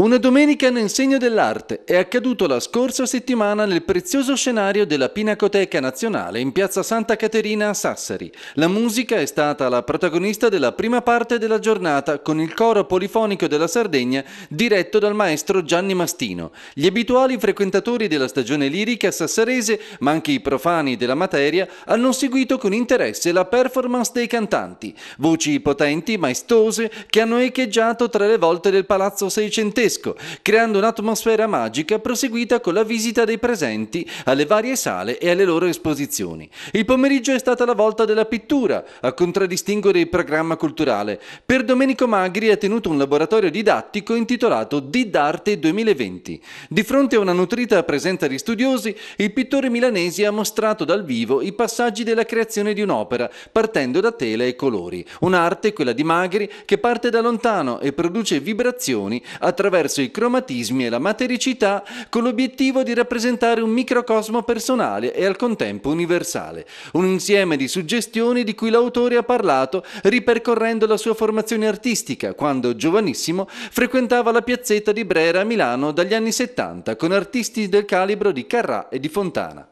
Una domenica nel segno dell'arte è accaduto la scorsa settimana nel prezioso scenario della Pinacoteca Nazionale in piazza Santa Caterina a Sassari. La musica è stata la protagonista della prima parte della giornata con il coro polifonico della Sardegna diretto dal maestro Gianni Mastino. Gli abituali frequentatori della stagione lirica sassarese, ma anche i profani della materia, hanno seguito con interesse la performance dei cantanti. Voci potenti, maestose, che hanno echeggiato tra le volte del Palazzo Seicentesco gigantesco, creando un'atmosfera magica proseguita con la visita dei presenti alle varie sale e alle loro esposizioni. Il pomeriggio è stata la volta della pittura a contraddistinguere il programma culturale. Per Domenico Magri ha tenuto un laboratorio didattico intitolato Didarte 2020. Di fronte a una nutrita presenza di studiosi, il pittore milanese ha mostrato dal vivo i passaggi della creazione di un'opera, partendo da tela e colori. Un'arte, quella di Magri, che parte da lontano e produce vibrazioni attraverso attraverso i cromatismi e la matericità con l'obiettivo di rappresentare un microcosmo personale e al contempo universale, un insieme di suggestioni di cui l'autore ha parlato ripercorrendo la sua formazione artistica quando, giovanissimo, frequentava la piazzetta di Brera a Milano dagli anni 70 con artisti del calibro di Carrà e di Fontana.